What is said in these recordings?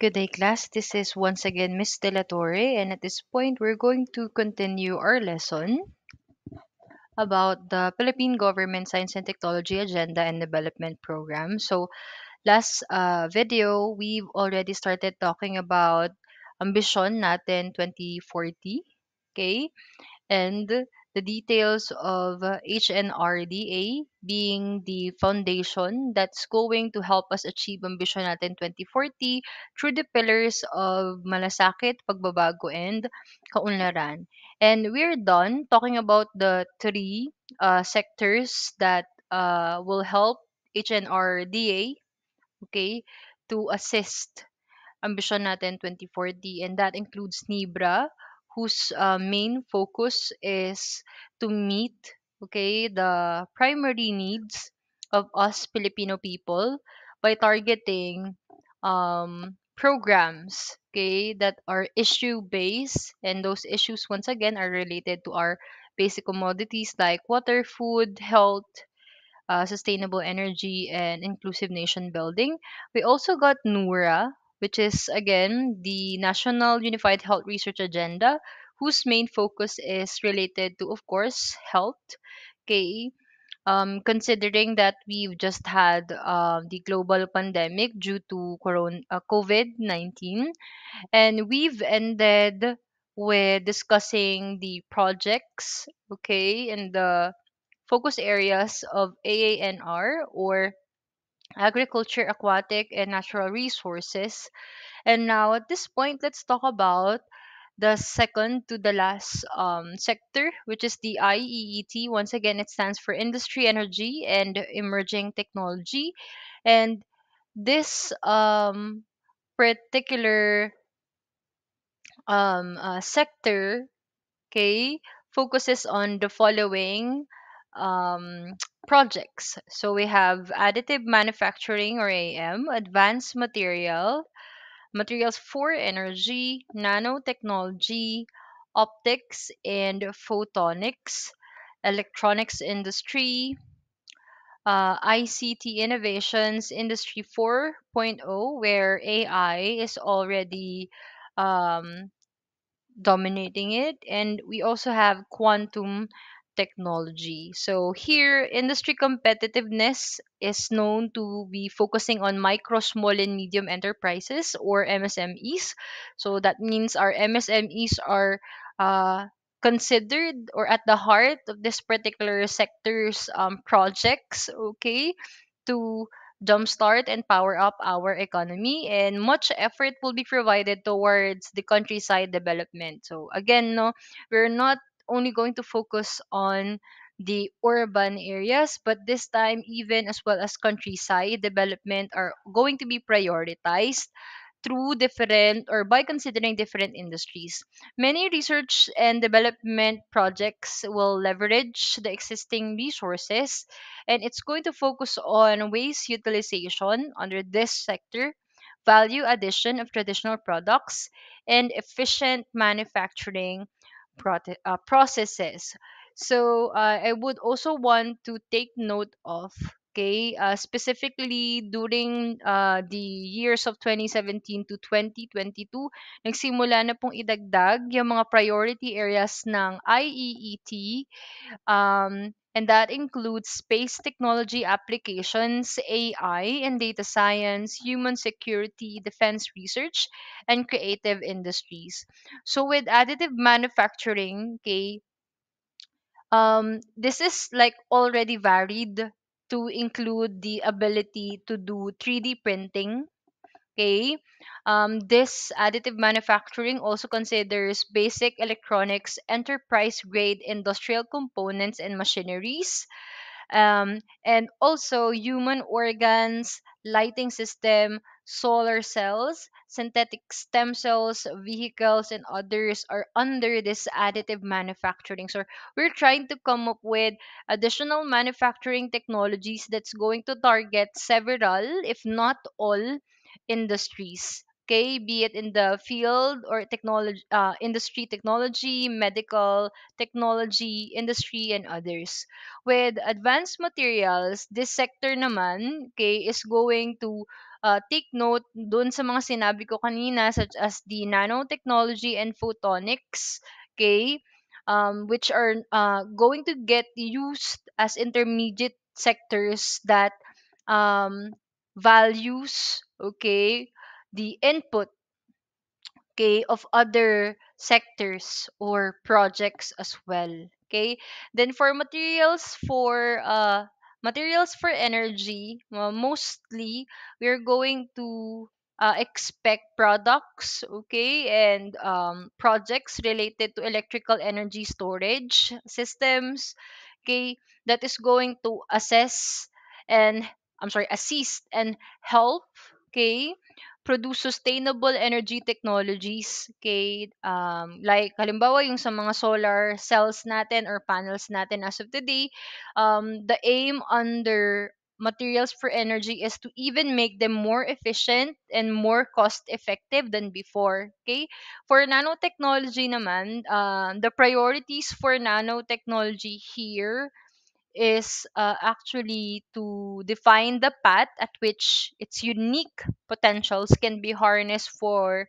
Good day, class. This is once again Miss De La Torre, and at this point, we're going to continue our lesson about the Philippine Government Science and Technology Agenda and Development Program. So, last uh, video, we've already started talking about ambition natin 2040, okay? And the details of HNRDA uh, being the foundation that's going to help us achieve ambition natin 2040 through the pillars of malasakit, pagbabago, and kaunlaran. And we're done talking about the three uh, sectors that uh, will help HNRDA okay, to assist ambition natin 2040. And that includes NIBRA, whose uh, main focus is to meet okay the primary needs of us Filipino people by targeting um, programs okay that are issue based and those issues once again are related to our basic commodities like water food health uh, sustainable energy and inclusive nation building we also got nura which is again the National Unified Health Research Agenda, whose main focus is related to, of course, health. Okay, um, considering that we've just had uh, the global pandemic due to corona, uh, COVID 19, and we've ended with discussing the projects, okay, and the focus areas of AANR or agriculture, aquatic, and natural resources. And now at this point, let's talk about the second to the last um, sector, which is the IEET. Once again, it stands for Industry, Energy, and Emerging Technology. And this um, particular um, uh, sector, okay, focuses on the following um, projects. So we have additive manufacturing or AM, advanced material, materials for energy, nanotechnology, optics and photonics, electronics industry, uh, ICT innovations, industry 4.0, where AI is already um, dominating it. And we also have quantum technology. So here, industry competitiveness is known to be focusing on micro, small, and medium enterprises or MSMEs. So that means our MSMEs are uh, considered or at the heart of this particular sector's um, projects, okay, to jumpstart and power up our economy and much effort will be provided towards the countryside development so again no we're not only going to focus on the urban areas, but this time, even as well as countryside development, are going to be prioritized through different or by considering different industries. Many research and development projects will leverage the existing resources and it's going to focus on waste utilization under this sector, value addition of traditional products, and efficient manufacturing prote- uh, processes. So uh, I would also want to take note of okay uh, specifically during uh, the years of 2017 to 2022 nagsimula na pong idagdag yung mga priority areas ng IEET um, and that includes space technology applications, AI and data science, human security, defense research, and creative industries. So with additive manufacturing, okay, um, this is like already varied to include the ability to do 3D printing Okay. Um, this additive manufacturing also considers basic electronics, enterprise grade industrial components and machineries, um, and also human organs, lighting system, solar cells, synthetic stem cells, vehicles, and others are under this additive manufacturing. So we're trying to come up with additional manufacturing technologies that's going to target several, if not all, industries okay be it in the field or technology uh, industry technology medical technology industry and others with advanced materials this sector naman okay is going to uh, take note doon sa mga sinabi ko kanina such as the nanotechnology and photonics okay um, which are uh, going to get used as intermediate sectors that um, values, okay, the input, okay, of other sectors or projects as well. Okay. Then for materials for uh materials for energy, well, mostly we're going to uh, expect products, okay, and um, projects related to electrical energy storage systems, okay, that is going to assess and I'm sorry, assist and help, okay, produce sustainable energy technologies, okay, um, like halimbawa yung sa mga solar cells natin or panels natin as of today, um, the aim under materials for energy is to even make them more efficient and more cost effective than before okay for nanotechnology naman uh, the priorities for nanotechnology here is uh, actually to define the path at which its unique potentials can be harnessed for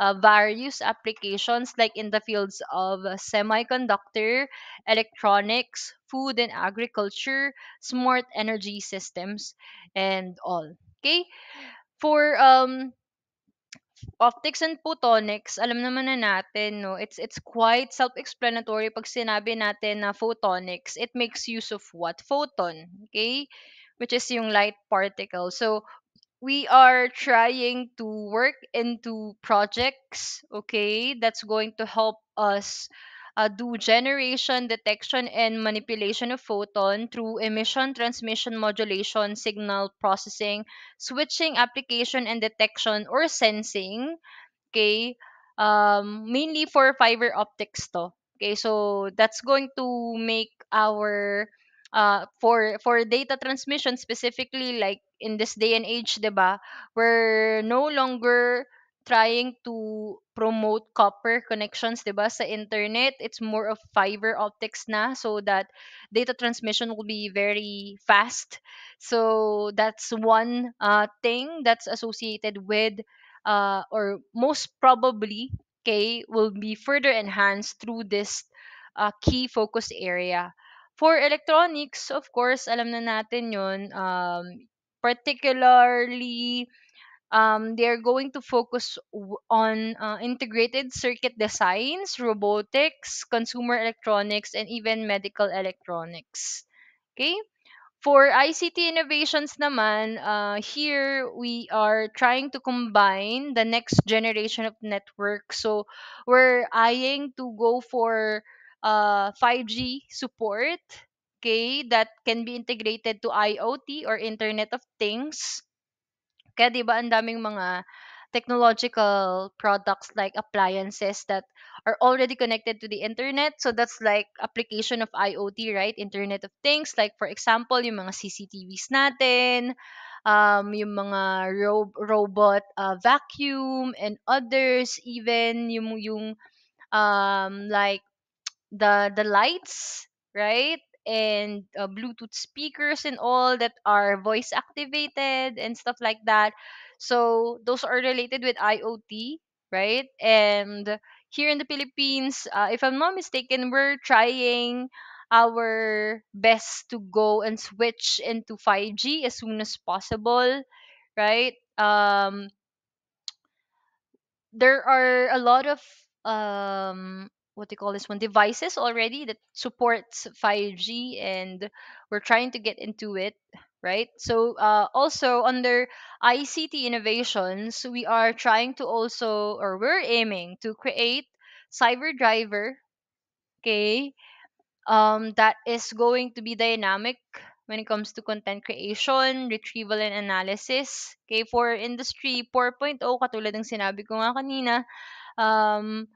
uh, various applications like in the fields of semiconductor, electronics, food and agriculture, smart energy systems, and all. Okay? For um, optics and photonics, alam naman na natin, no, it's, it's quite self-explanatory pag sinabi natin na photonics, it makes use of what? Photon, okay? Which is yung light particle. So, we are trying to work into projects, okay, that's going to help us uh, do generation, detection, and manipulation of photon through emission, transmission, modulation, signal processing, switching, application, and detection or sensing. Okay, um, mainly for fiber optics to. Okay, so that's going to make our uh, for for data transmission specifically like in this day and age, 'di ba? We're no longer trying to promote copper connections, di ba? Sa internet, it's more of fiber optics na so that data transmission will be very fast. So that's one uh, thing that's associated with uh, or most probably K will be further enhanced through this uh, key focus area. For electronics, of course, alam na natin yun, um, particularly um, they are going to focus on uh, integrated circuit designs, robotics, consumer electronics, and even medical electronics. Okay? For ICT innovations naman, uh, here we are trying to combine the next generation of networks. So we're eyeing to go for uh, 5G support, okay, that can be integrated to IoT or Internet of Things Kaya 'di ba ang daming mga technological products like appliances that are already connected to the internet. So that's like application of IoT, right? Internet of Things. Like for example, yung mga CCTVs natin, um, yung mga ro- robot uh, vacuum and others, even yung, yung um, like the, the lights, right? and uh, Bluetooth speakers and all that are voice activated and stuff like that. So those are related with IoT, right? And here in the Philippines, uh, if I'm not mistaken, we're trying our best to go and switch into 5G as soon as possible, right? Um, there are a lot of um, what do you call this one devices already that supports 5G and we're trying to get into it right so uh, also under ICT innovations we are trying to also or we're aiming to create cyber driver okay um, that is going to be dynamic when it comes to content creation, retrieval and analysis. Okay, for industry 4.0 katulad ng sinabi ko nga kanina, um,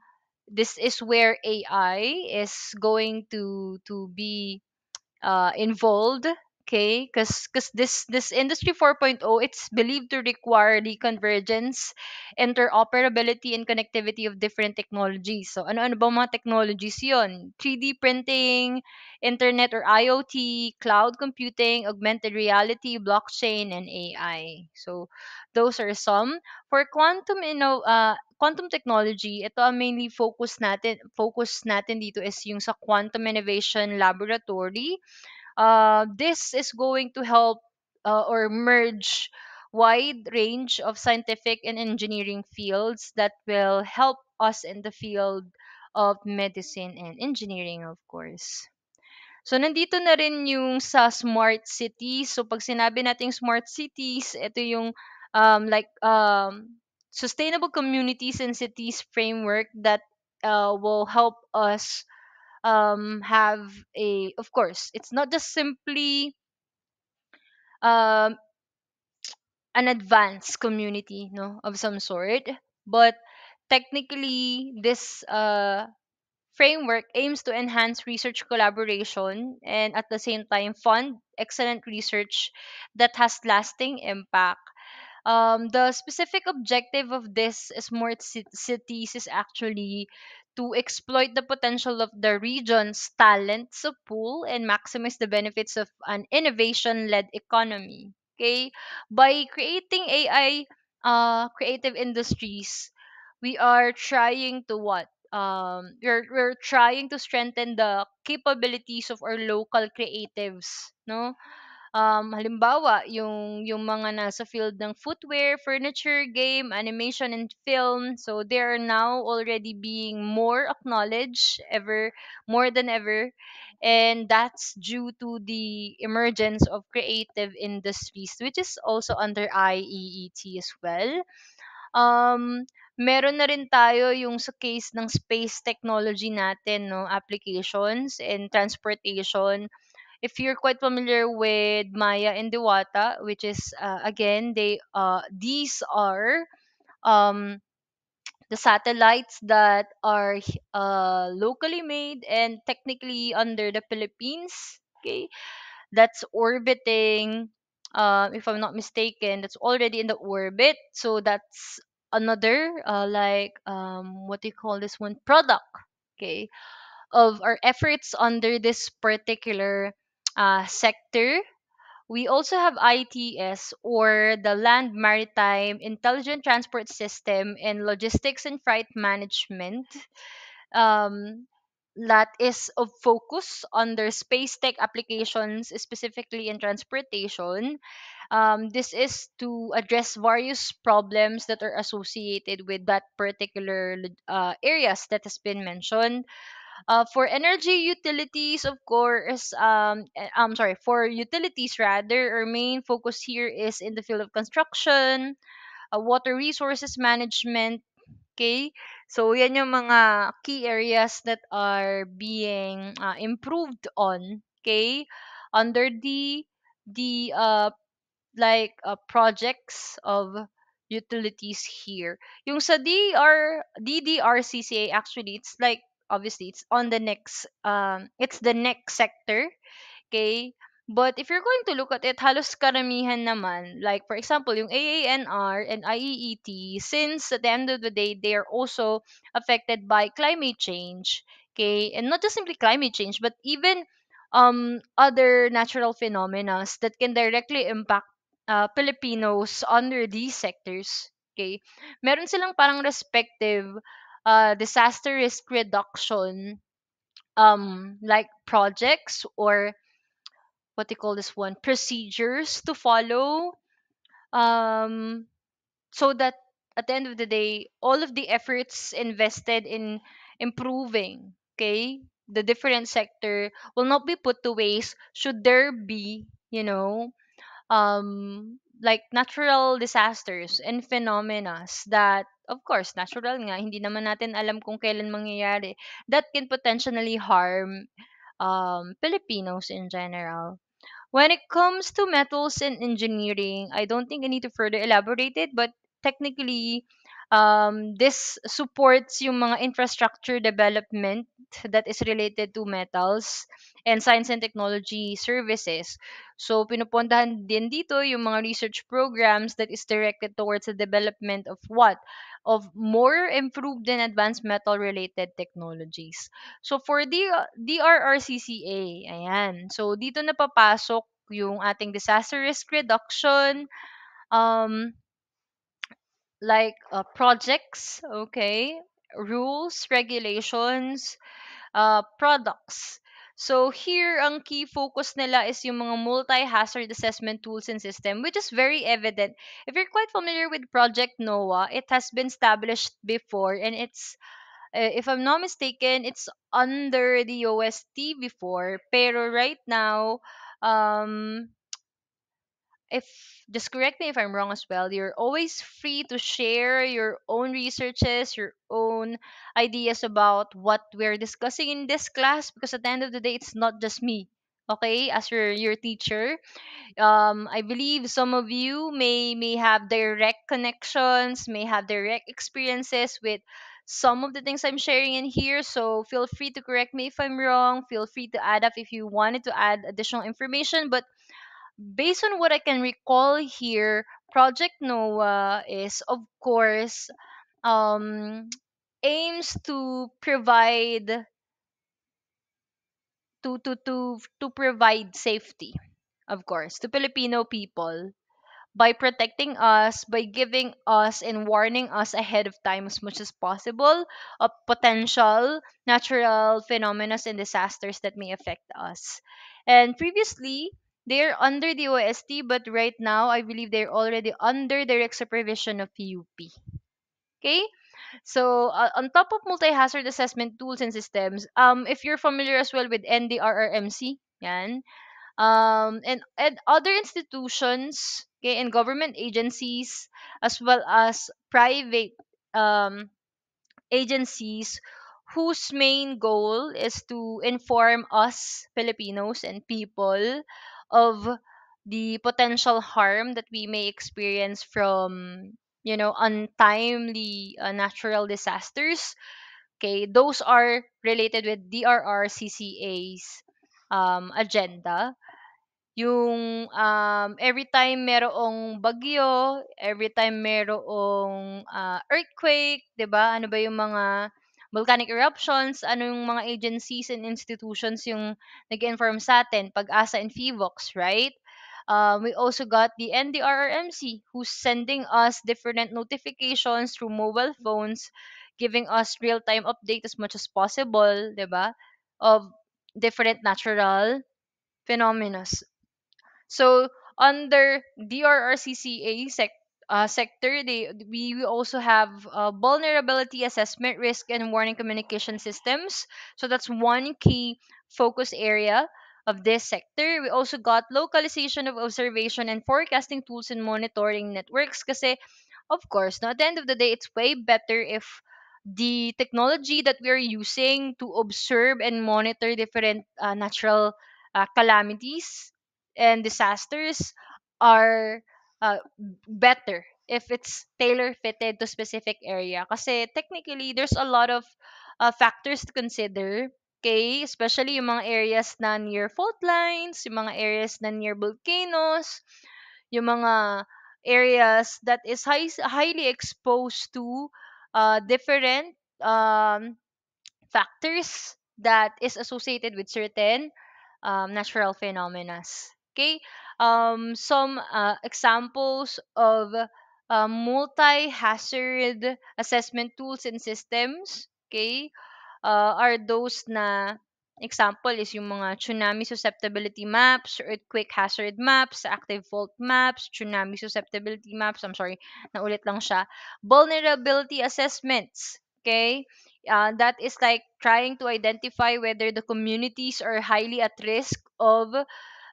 this is where AI is going to to be uh, involved okay because because this this industry 4.0 it's believed to require the convergence interoperability and connectivity of different technologies so ano ano ba mga technologies yon 3D printing internet or IoT cloud computing augmented reality blockchain and AI so those are some for quantum know, uh, ah, quantum technology, ito ang mainly focus natin, focus natin dito is yung sa Quantum Innovation Laboratory uh, this is going to help uh, or merge wide range of scientific and engineering fields that will help us in the field of medicine and engineering, of course. So, nandito na rin yung sa smart cities. So, pag sinabi natin smart cities, ito yung um, like um, sustainable communities and cities framework that uh, will help us um, have a of course it's not just simply um, an advanced community no of some sort but technically this uh, framework aims to enhance research collaboration and at the same time fund excellent research that has lasting impact um, the specific objective of this smart cities is actually to exploit the potential of the region's talents pool and maximize the benefits of an innovation led economy. Okay? By creating AI uh, creative industries, we are trying to what? Um, we're, we're trying to strengthen the capabilities of our local creatives, no? Um, halimbawa, yung, yung mga nasa field ng footwear, furniture, game, animation, and film. So, they are now already being more acknowledged ever, more than ever. And that's due to the emergence of creative industries, which is also under IEET as well. Um, meron na rin tayo yung sa case ng space technology natin, no, applications and transportation if you're quite familiar with Maya and Dewata, which is uh, again they uh, these are um, the satellites that are uh, locally made and technically under the Philippines. Okay, that's orbiting. Uh, if I'm not mistaken, that's already in the orbit. So that's another uh, like um, what do you call this one product? Okay, of our efforts under this particular uh, sector. We also have ITS or the Land Maritime Intelligent Transport System and Logistics and Freight Management. Um, that is of focus on their space tech applications, specifically in transportation. Um, this is to address various problems that are associated with that particular uh, areas that has been mentioned. Uh, for energy utilities, of course, um, eh, I'm sorry, for utilities rather, our main focus here is in the field of construction, uh, water resources management. Okay? So, yan yung mga key areas that are being uh, improved on. Okay? Under the, the uh, like uh, projects of utilities here. Yung sa DDR, DDRCCA actually, it's like obviously it's on the next um it's the next sector okay but if you're going to look at it halos karamihan naman like for example yung AANR and IEET since at the end of the day they are also affected by climate change okay and not just simply climate change but even um other natural phenomena that can directly impact uh, Filipinos under these sectors okay meron silang parang respective uh, disaster risk reduction um like projects or what they call this one procedures to follow um so that at the end of the day all of the efforts invested in improving okay the different sector will not be put to waste should there be you know um like natural disasters mm. and phenomena that of course natural nga hindi naman natin alam kung kailan mangyayari that can potentially harm um, Filipinos in general. When it comes to metals and engineering, I don't think I need to further elaborate it, but technically Um, this supports yung mga infrastructure development that is related to metals and science and technology services. So, pinupuntahan din dito yung mga research programs that is directed towards the development of what? Of more improved and advanced metal-related technologies. So, for the DRRCCA, ayan. So, dito napapasok yung ating disaster risk reduction, um, like uh, projects, okay, rules, regulations, uh, products. So here, ang key focus nila is yung mga multi-hazard assessment tools and system, which is very evident. If you're quite familiar with Project NOAA, it has been established before and it's uh, if I'm not mistaken, it's under the OST before. Pero right now, um, if just correct me if I'm wrong as well, you're always free to share your own researches, your own ideas about what we're discussing in this class because at the end of the day it's not just me. Okay, as your your teacher, um, I believe some of you may may have direct connections, may have direct experiences with some of the things I'm sharing in here. So feel free to correct me if I'm wrong. Feel free to add up if you wanted to add additional information. But based on what I can recall here, Project NOAA is, of course, um, aims to provide to to to to provide safety, of course, to Filipino people by protecting us, by giving us and warning us ahead of time as much as possible of potential natural phenomena and disasters that may affect us. And previously, they're under the OST, but right now I believe they're already under direct supervision of PUP. Okay? So uh, on top of multi-hazard assessment tools and systems, um, if you're familiar as well with NDRRMC, yan, um, and, and other institutions, okay, and government agencies, as well as private um, agencies whose main goal is to inform us Filipinos and people of the potential harm that we may experience from you know untimely uh, natural disasters okay those are related with DRRCCA's um, agenda yung um, every time merong bagyo every time merong uh, earthquake 'di ba ano ba yung mga volcanic eruptions, ano yung mga agencies and institutions yung nag-inform sa atin, Pag-asa and FIVOX, right? Um, we also got the NDRRMC who's sending us different notifications through mobile phones, giving us real-time update as much as possible, di ba? Of different natural phenomena. So, under DRRCCA sec- uh, sector, they we also have uh, vulnerability assessment, risk and warning communication systems. So that's one key focus area of this sector. We also got localization of observation and forecasting tools and monitoring networks. Because, eh, of course, no, at the end of the day, it's way better if the technology that we are using to observe and monitor different uh, natural uh, calamities and disasters are uh, better if it's tailor fitted to specific area kasi technically there's a lot of uh, factors to consider okay especially yung mga areas na near fault lines yung mga areas na near volcanoes yung mga areas that is high, highly exposed to uh, different um, factors that is associated with certain um, natural phenomena okay um, some uh, examples of uh, multi-hazard assessment tools and systems, okay, uh, are those na example is yung mga tsunami susceptibility maps, earthquake hazard maps, active fault maps, tsunami susceptibility maps, I'm sorry, naulit lang siya, vulnerability assessments, okay, uh, that is like trying to identify whether the communities are highly at risk of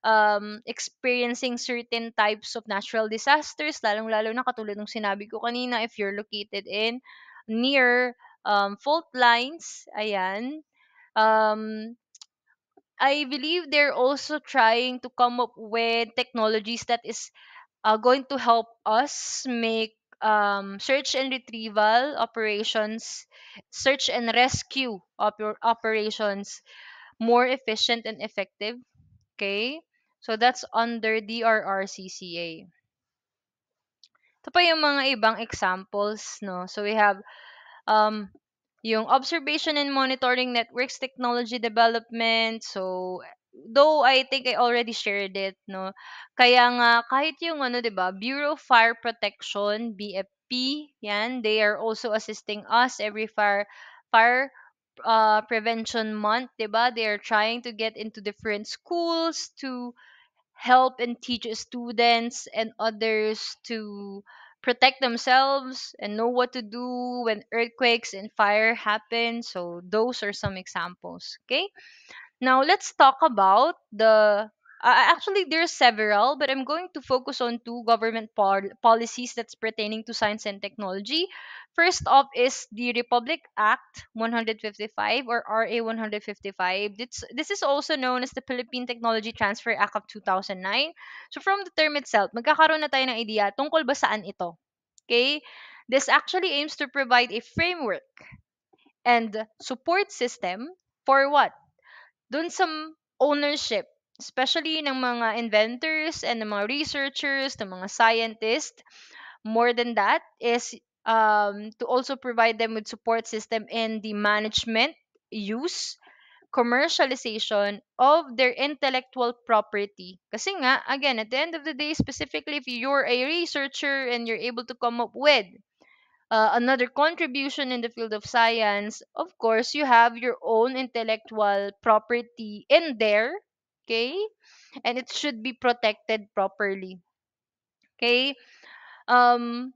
um, experiencing certain types of natural disasters, lalong-lalo na katulad ng sinabi ko kanina, if you're located in near um, fault lines, ayan, um, I believe they're also trying to come up with technologies that is uh, going to help us make um, search and retrieval operations, search and rescue op- operations more efficient and effective. Okay? So that's under DRRCCA. Ito pa yung mga ibang examples, no? So we have um, yung observation and monitoring networks technology development. So though I think I already shared it, no? Kaya nga, kahit yung ano, di ba, Bureau of Fire Protection, BFP, yan, they are also assisting us every fire, fire uh, prevention month, di ba? They are trying to get into different schools to help and teach students and others to protect themselves and know what to do when earthquakes and fire happen. So those are some examples. Okay. Now let's talk about the uh, actually there's several, but I'm going to focus on two government pol- policies that's pertaining to science and technology. First off is the Republic Act 155 or RA 155. It's, this is also known as the Philippine Technology Transfer Act of 2009. So from the term itself, magkakaroon na tayo ng idea tungkol ba saan ito. Okay? This actually aims to provide a framework and support system for what? Dun some ownership, especially ng mga inventors and ng mga researchers, ng mga scientists. More than that is um, to also provide them with support system in the management, use, commercialization of their intellectual property. Kasi nga, again, at the end of the day, specifically if you're a researcher and you're able to come up with uh, another contribution in the field of science, of course, you have your own intellectual property in there, okay? And it should be protected properly. Okay? Um,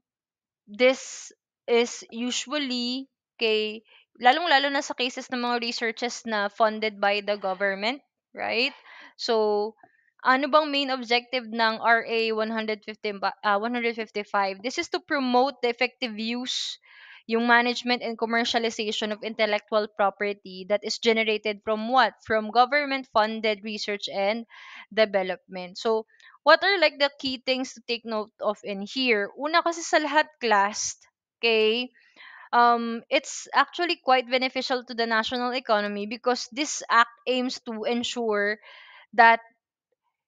this is usually kay lalong-lalo na sa cases ng mga researches na funded by the government, right? So, ano bang main objective ng RA 150, ah, 155? This is to promote the effective use, yung management and commercialization of intellectual property that is generated from what? From government-funded research and development. So, what are like the key things to take note of in here? Una kasi sa lahat class, okay? Um, it's actually quite beneficial to the national economy because this act aims to ensure that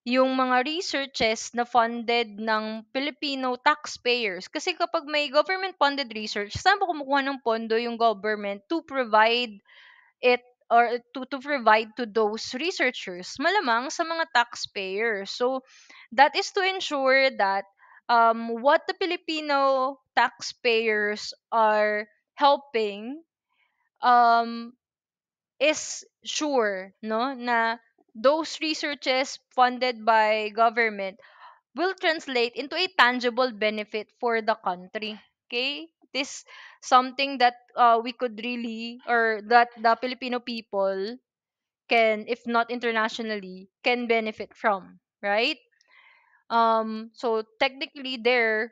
yung mga researches na funded ng Filipino taxpayers. Kasi kapag may government-funded research, saan ba kumukuha ng pondo yung government to provide it or to, to provide to those researchers, malamang sa mga taxpayers. So, that is to ensure that um, what the Filipino taxpayers are helping um, is sure, no, na those researches funded by government will translate into a tangible benefit for the country. Okay? this something that uh, we could really or that the Filipino people can if not internationally can benefit from, right? Um so technically there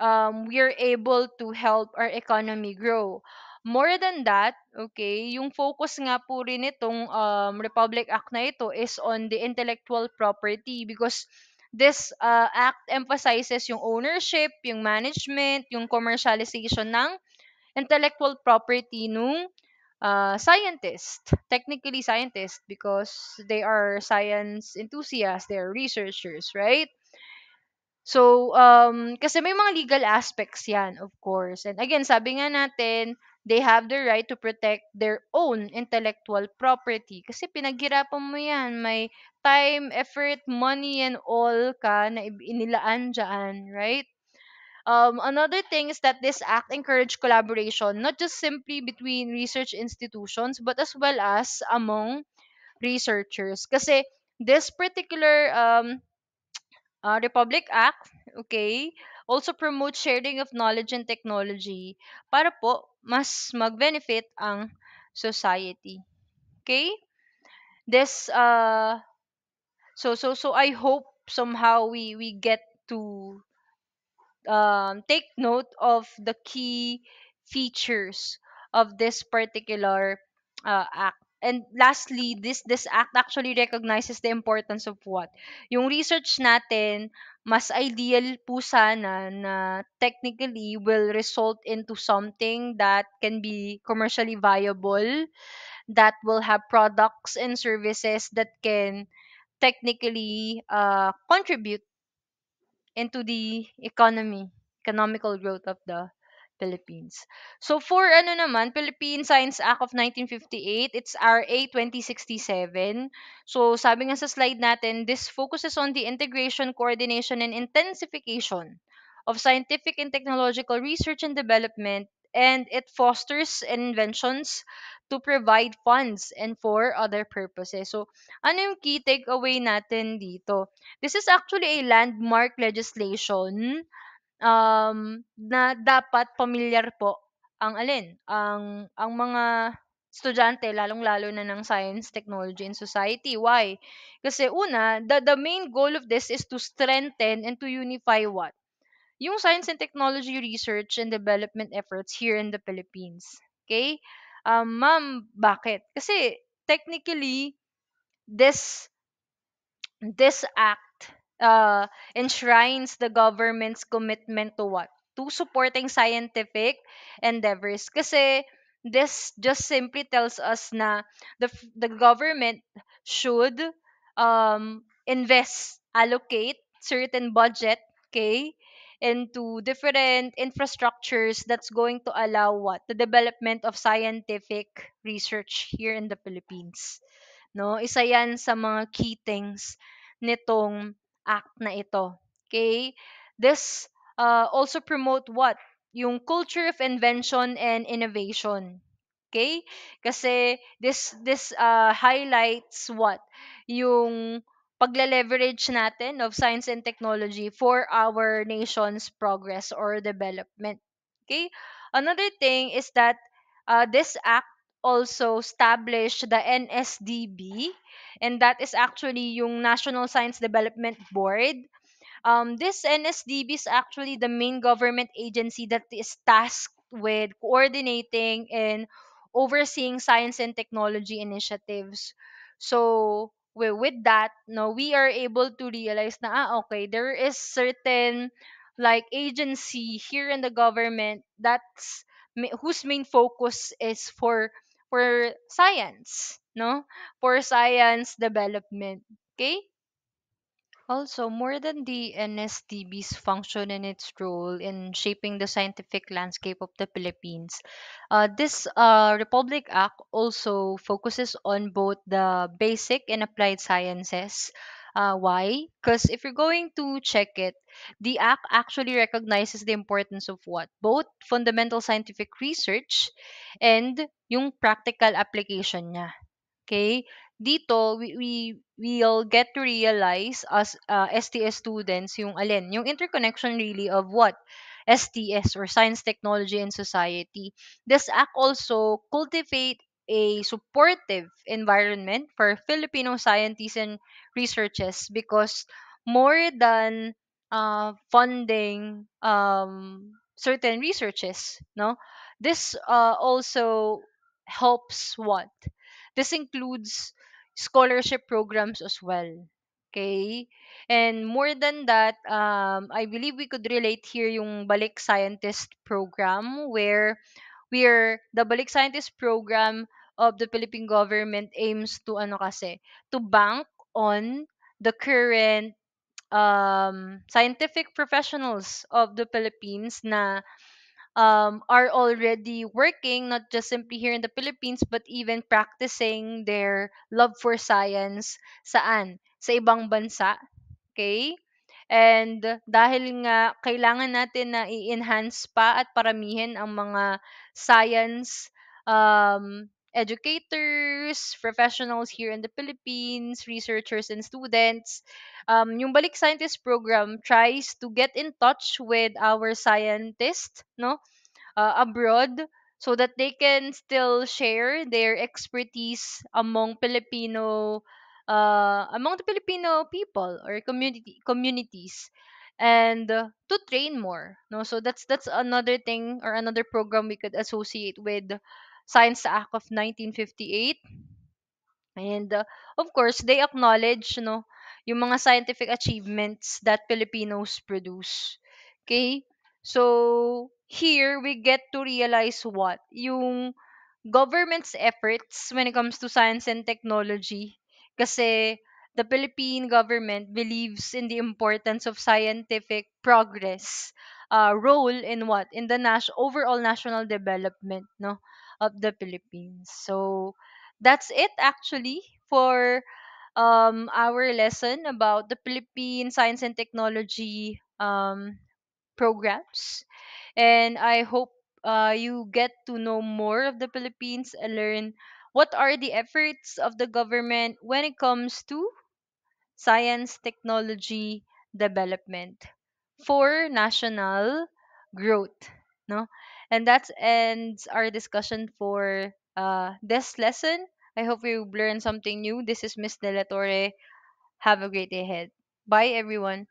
um we are able to help our economy grow. More than that, okay, yung focus nga po rin itong um, Republic Act na ito is on the intellectual property because This uh, act emphasizes yung ownership, yung management, yung commercialization ng intellectual property nung uh, scientist. Technically scientist because they are science enthusiasts, they are researchers, right? So, um, kasi may mga legal aspects yan, of course. And again, sabi nga natin, They have the right to protect their own intellectual property. Kasi pinaghirapan mo yan. May time, effort, money, and all ka na inilaan dyan, right? Um, another thing is that this act encouraged collaboration, not just simply between research institutions, but as well as among researchers. Kasi this particular um, uh, Republic Act, okay, also promote sharing of knowledge and technology para po mas mag-benefit ang society. Okay? This uh so so so I hope somehow we we get to um, take note of the key features of this particular uh, act And lastly, this this act actually recognizes the importance of what? Yung research natin, mas ideal po sana na technically will result into something that can be commercially viable, that will have products and services that can technically uh, contribute into the economy, economical growth of the Philippines. So for ano naman, Philippine Science Act of 1958, it's RA 2067. So sabi nga sa slide natin, this focuses on the integration, coordination, and intensification of scientific and technological research and development and it fosters inventions to provide funds and for other purposes. So, ano yung key takeaway natin dito? This is actually a landmark legislation um, na dapat pamilyar po ang alin, ang ang mga estudyante lalong-lalo na ng science, technology and society. Why? Kasi una, the, the main goal of this is to strengthen and to unify what? Yung science and technology research and development efforts here in the Philippines. Okay? Um, ma'am, bakit? Kasi technically this this act uh, enshrines the government's commitment to what? To supporting scientific endeavors. Kasi this just simply tells us na the, the government should um, invest, allocate certain budget, okay, into different infrastructures that's going to allow what? The development of scientific research here in the Philippines. No? Isa yan sa mga key things nitong act na ito. Okay? This uh, also promote what? Yung culture of invention and innovation. Okay? Kasi this this uh, highlights what? Yung pagle-leverage natin of science and technology for our nation's progress or development. Okay? Another thing is that uh, this act also established the NSDB, and that is actually yung National Science Development Board. Um, this NSDB is actually the main government agency that is tasked with coordinating and overseeing science and technology initiatives. So, with that, no, we are able to realize na, ah, okay, there is certain like agency here in the government that's whose main focus is for for science, no? For science development. Okay? Also, more than the NSTB's function and its role in shaping the scientific landscape of the Philippines, uh, this uh, Republic Act also focuses on both the basic and applied sciences, uh, why? Because if you're going to check it, the act actually recognizes the importance of what? Both fundamental scientific research and yung practical application niya. Okay? Dito, we, we we'll get to realize as uh, STS students yung alin, yung interconnection really of what? STS or Science, Technology, and Society. This act also cultivate a supportive environment for Filipino scientists and researchers because more than uh, funding um, certain researches, no, this uh, also helps what? This includes scholarship programs as well. Okay? And more than that, um, I believe we could relate here yung Balik Scientist program where we're the Balik Scientist program of the Philippine government aims to ano kasi, to bank on the current um, scientific professionals of the Philippines na um, are already working, not just simply here in the Philippines, but even practicing their love for science saan? Sa ibang bansa. Okay? And dahil nga kailangan natin na i-enhance pa at paramihin ang mga science um, educators, professionals here in the Philippines, researchers and students. Um, yung Balik Scientist program tries to get in touch with our scientists no, uh, abroad so that they can still share their expertise among Filipino uh, among the Filipino people or community communities and uh, to train more no so that's that's another thing or another program we could associate with Science Act of 1958. And uh, of course, they acknowledge no yung mga scientific achievements that Filipinos produce. Okay? So here we get to realize what yung government's efforts when it comes to science and technology kasi the Philippine government believes in the importance of scientific progress uh, role in what in the overall national development no of the Philippines. So that's it actually for um, our lesson about the Philippine Science and Technology um, programs. And I hope uh, you get to know more of the Philippines and learn what are the efforts of the government when it comes to science, technology, development for national growth. No? And that ends our discussion for uh, this lesson. I hope you learned something new. This is Miss De La Torre. Have a great day ahead. Bye, everyone.